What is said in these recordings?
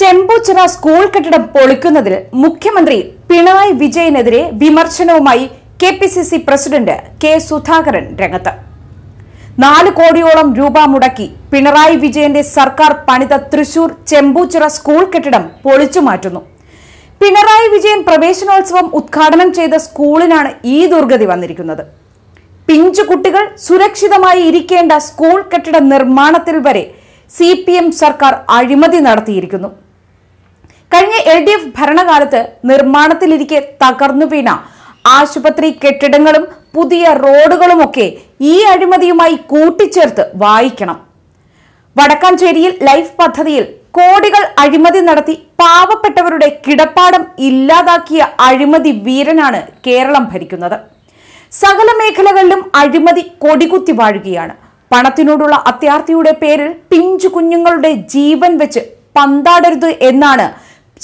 Chembuchira school കെട്ടിടം പൊളിക്കുന്നതിൽ മുഖ്യമന്ത്രി പിണറായി വിജയനെതിരെ വിമർശനവുമായി K P C C president K Sudhakaran രംഗത്ത് നാല് കോടിയോളം രൂപ മുടക്കി പിണറായി വിജയന്റെ സർക്കാർ പണിത തൃശൂർ ചെമ്പൂച്ചിറ സ്കൂൾ കെട്ടിടം പൊളിച്ചു മാറ്റുന്നു പിണറായി വിജയൻ പ്രവേശനോത്സവം ഉദ്ഘാടനം ചെയ്ത സ്കൂളിനാണ് ഈ ദുർഗതി വന്നിരിക്കുന്നത് പിഞ്ചു കുട്ടികൾ സുരക്ഷിതമായി ഇരിക്കേണ്ട സ്കൂൾ കെട്ടിട നിർമ്മാണത്തിൽ വരെ സി സർക്കാർ അഴിമതി നടത്തിയിരിക്കുന്നു കഴിഞ്ഞ എൽ ഡി എഫ് ഭരണകാലത്ത് നിർമ്മാണത്തിലിരിക്കെ തകർന്നു വീണ ആശുപത്രി കെട്ടിടങ്ങളും പുതിയ റോഡുകളുമൊക്കെ ഈ അഴിമതിയുമായി കൂട്ടിച്ചേർത്ത് വായിക്കണം വടക്കാഞ്ചേരിയിൽ ലൈഫ് പദ്ധതിയിൽ കോടികൾ അഴിമതി നടത്തി പാവപ്പെട്ടവരുടെ കിടപ്പാടം ഇല്ലാതാക്കിയ അഴിമതി വീരനാണ് കേരളം ഭരിക്കുന്നത് സകല മേഖലകളിലും അഴിമതി കൊടികുത്തി വാഴുകയാണ് പണത്തിനോടുള്ള അത്യാർത്ഥിയുടെ പേരിൽ പിഞ്ചു കുഞ്ഞുങ്ങളുടെ ജീവൻ വെച്ച് പന്താടരുത് എന്നാണ്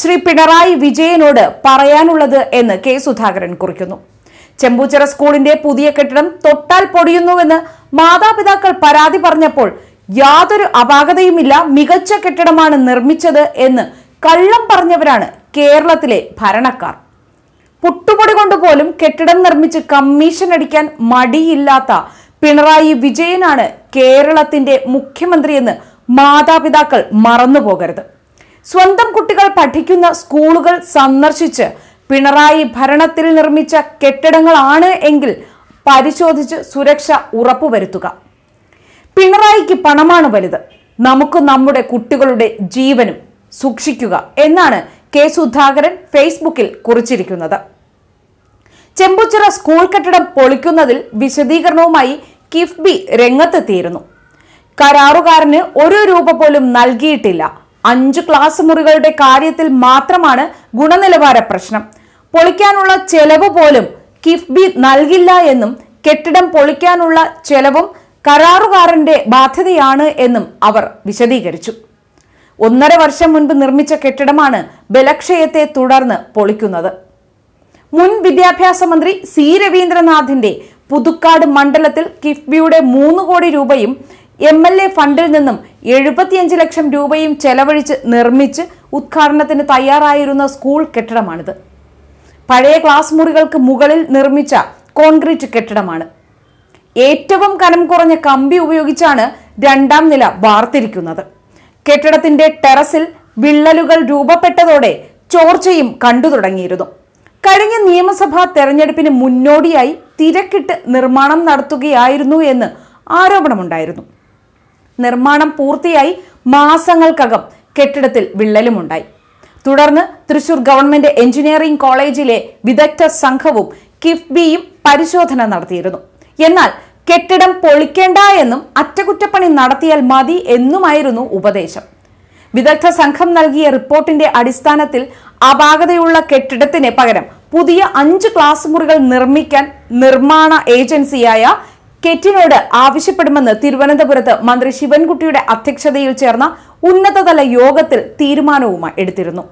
ശ്രീ പിണറായി വിജയനോട് പറയാനുള്ളത് എന്ന് കെ സുധാകരൻ കുറിക്കുന്നു ചെമ്പൂച്ചിറ സ്കൂളിന്റെ പുതിയ കെട്ടിടം തൊട്ടാൽ പൊടിയുന്നുവെന്ന് മാതാപിതാക്കൾ പരാതി പറഞ്ഞപ്പോൾ യാതൊരു അപാകതയുമില്ല മികച്ച കെട്ടിടമാണ് നിർമ്മിച്ചത് എന്ന് കള്ളം പറഞ്ഞവരാണ് കേരളത്തിലെ ഭരണക്കാർ പുട്ടുപൊടി കൊണ്ടുപോലും കെട്ടിടം നിർമ്മിച്ച് കമ്മീഷൻ അടിക്കാൻ മടിയില്ലാത്ത പിണറായി വിജയനാണ് കേരളത്തിന്റെ മുഖ്യമന്ത്രിയെന്ന് മാതാപിതാക്കൾ മറന്നുപോകരുത് സ്വന്തം കുട്ടികൾ പഠിക്കുന്ന സ്കൂളുകൾ സന്ദർശിച്ച് പിണറായി ഭരണത്തിൽ നിർമ്മിച്ച കെട്ടിടങ്ങളാണ് എങ്കിൽ പരിശോധിച്ച് സുരക്ഷ ഉറപ്പുവരുത്തുക പിണറായിക്ക് പണമാണ് വലുത് നമുക്ക് നമ്മുടെ കുട്ടികളുടെ ജീവനും സൂക്ഷിക്കുക എന്നാണ് കെ സുധാകരൻ ഫേസ്ബുക്കിൽ കുറിച്ചിരിക്കുന്നത് ചെമ്പുച്ചിറ സ്കൂൾ കെട്ടിടം പൊളിക്കുന്നതിൽ വിശദീകരണവുമായി കിഫ്ബി രംഗത്തെത്തിയിരുന്നു കരാറുകാരന് ഒരു രൂപ പോലും നൽകിയിട്ടില്ല അഞ്ചു ക്ലാസ് മുറികളുടെ കാര്യത്തിൽ മാത്രമാണ് ഗുണനിലവാര പ്രശ്നം പൊളിക്കാനുള്ള ചെലവ് പോലും കിഫ്ബി നൽകില്ല എന്നും കെട്ടിടം പൊളിക്കാനുള്ള ചെലവും കരാറുകാരന്റെ ബാധ്യതയാണ് എന്നും അവർ വിശദീകരിച്ചു ഒന്നര വർഷം മുൻപ് നിർമ്മിച്ച കെട്ടിടമാണ് ബലക്ഷയത്തെ തുടർന്ന് പൊളിക്കുന്നത് മുൻ വിദ്യാഭ്യാസ മന്ത്രി സി രവീന്ദ്രനാഥിന്റെ പുതുക്കാട് മണ്ഡലത്തിൽ കിഫ്ബിയുടെ മൂന്ന് കോടി രൂപയും എം എൽ എ ഫണ്ടിൽ നിന്നും എഴുപത്തിയഞ്ച് ലക്ഷം രൂപയും ചെലവഴിച്ച് നിർമ്മിച്ച് ഉദ്ഘാടനത്തിന് തയ്യാറായിരുന്ന സ്കൂൾ കെട്ടിടമാണിത് പഴയ ക്ലാസ് മുറികൾക്ക് മുകളിൽ നിർമ്മിച്ച കോൺക്രീറ്റ് കെട്ടിടമാണ് ഏറ്റവും കനം കുറഞ്ഞ കമ്പി ഉപയോഗിച്ചാണ് രണ്ടാം നില വാർത്തിരിക്കുന്നത് കെട്ടിടത്തിന്റെ ടെറസിൽ വിള്ളലുകൾ രൂപപ്പെട്ടതോടെ ചോർച്ചയും കണ്ടു തുടങ്ങിയിരുന്നു കഴിഞ്ഞ നിയമസഭാ തെരഞ്ഞെടുപ്പിന് മുന്നോടിയായി തിരക്കിട്ട് നിർമ്മാണം നടത്തുകയായിരുന്നു എന്ന് ആരോപണമുണ്ടായിരുന്നു നിർമ്മാണം പൂർത്തിയായി മാസങ്ങൾക്കകം കെട്ടിടത്തിൽ വിള്ളലുമുണ്ടായി തുടർന്ന് തൃശൂർ ഗവൺമെന്റ് എഞ്ചിനീയറിംഗ് കോളേജിലെ വിദഗ്ധ സംഘവും കിഫ്ബിയും പരിശോധന നടത്തിയിരുന്നു എന്നാൽ കെട്ടിടം പൊളിക്കേണ്ട എന്നും അറ്റകുറ്റപ്പണി നടത്തിയാൽ മതി എന്നുമായിരുന്നു ഉപദേശം വിദഗ്ധ സംഘം നൽകിയ റിപ്പോർട്ടിന്റെ അടിസ്ഥാനത്തിൽ അപാകതയുള്ള കെട്ടിടത്തിന് പകരം പുതിയ അഞ്ച് ക്ലാസ് മുറികൾ നിർമ്മിക്കാൻ നിർമ്മാണ ഏജൻസിയായ കെറ്റിനോട് ആവശ്യപ്പെടുമെന്ന് തിരുവനന്തപുരത്ത് മന്ത്രി ശിവൻകുട്ടിയുടെ അധ്യക്ഷതയിൽ ചേർന്ന ഉന്നതതല യോഗത്തിൽ തീരുമാനവുമായി എടുത്തിരുന്നു